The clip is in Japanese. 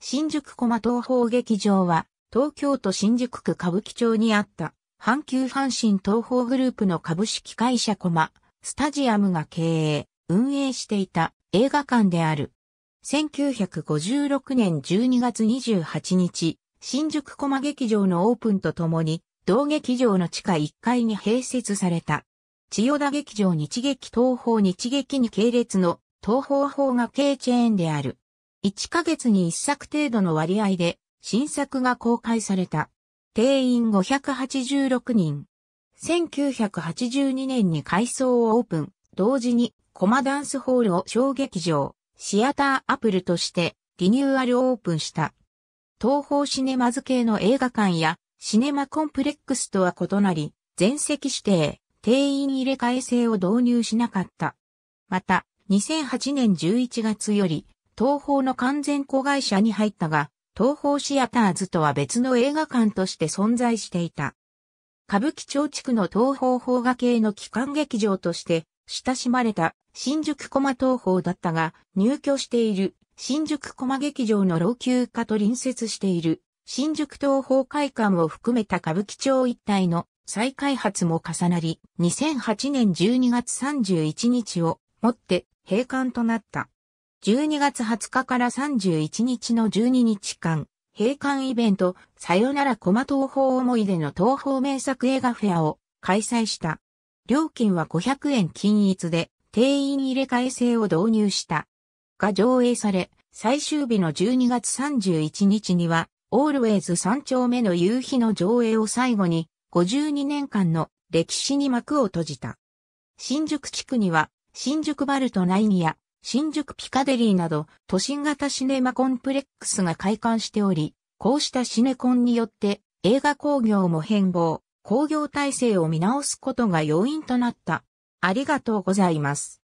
新宿駒東方劇場は、東京都新宿区歌舞伎町にあった、阪急阪神東方グループの株式会社駒、スタジアムが経営、運営していた映画館である。1956年12月28日、新宿駒劇場のオープンとともに、同劇場の地下1階に併設された。千代田劇場日劇東方日劇に系列の東方方が系チェーンである。1ヶ月に1作程度の割合で新作が公開された。定員586人。1982年に改装をオープン、同時にコマダンスホールを小劇場、シアターアプルとしてリニューアルオープンした。東方シネマズ系の映画館やシネマコンプレックスとは異なり、全席指定、定員入れ替え制を導入しなかった。また、2008年11月より、東方の完全子会社に入ったが、東宝シアターズとは別の映画館として存在していた。歌舞伎町地区の東方邦画系の機関劇場として親しまれた新宿駒東宝だったが、入居している新宿駒劇場の老朽化と隣接している新宿東宝会館を含めた歌舞伎町一帯の再開発も重なり、2008年12月31日をもって閉館となった。12月20日から31日の12日間、閉館イベント、さよならコマ東宝思い出の東宝名作映画フェアを開催した。料金は500円均一で、定員入れ替え制を導入した。が上映され、最終日の12月31日には、オールウェイズ3丁目の夕日の上映を最後に、52年間の歴史に幕を閉じた。新宿地区には、新宿バルトナインや、新宿ピカデリーなど都心型シネマコンプレックスが開館しており、こうしたシネコンによって映画工業も変貌、工業体制を見直すことが要因となった。ありがとうございます。